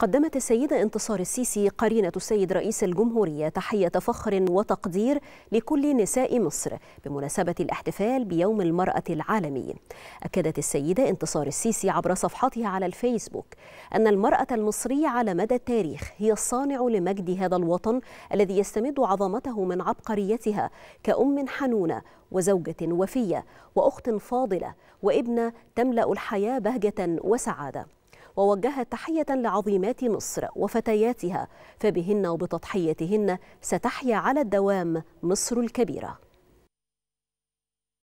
قدمت السيدة انتصار السيسي قرينة السيد رئيس الجمهورية تحية فخر وتقدير لكل نساء مصر بمناسبة الاحتفال بيوم المرأة العالمي أكدت السيدة انتصار السيسي عبر صفحتها على الفيسبوك أن المرأة المصرية على مدى التاريخ هي الصانع لمجد هذا الوطن الذي يستمد عظمته من عبقريتها كأم حنونة وزوجة وفية وأخت فاضلة وابنة تملأ الحياة بهجة وسعادة ووجهت تحية لعظيمات مصر وفتياتها فبهن وبتضحيتهن ستحيا على الدوام مصر الكبيره